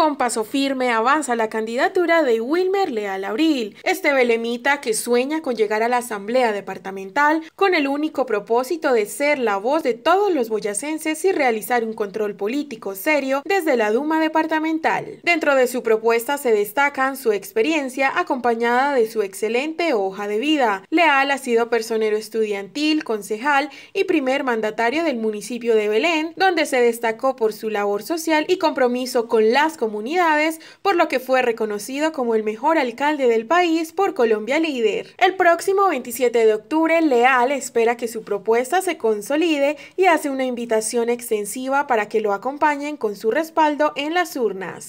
con paso firme avanza la candidatura de Wilmer Leal Abril, este belemita que sueña con llegar a la Asamblea Departamental con el único propósito de ser la voz de todos los boyacenses y realizar un control político serio desde la Duma Departamental. Dentro de su propuesta se destacan su experiencia acompañada de su excelente hoja de vida. Leal ha sido personero estudiantil, concejal y primer mandatario del municipio de Belén, donde se destacó por su labor social y compromiso con las comunidades comunidades, por lo que fue reconocido como el mejor alcalde del país por Colombia Líder. El próximo 27 de octubre, Leal espera que su propuesta se consolide y hace una invitación extensiva para que lo acompañen con su respaldo en las urnas.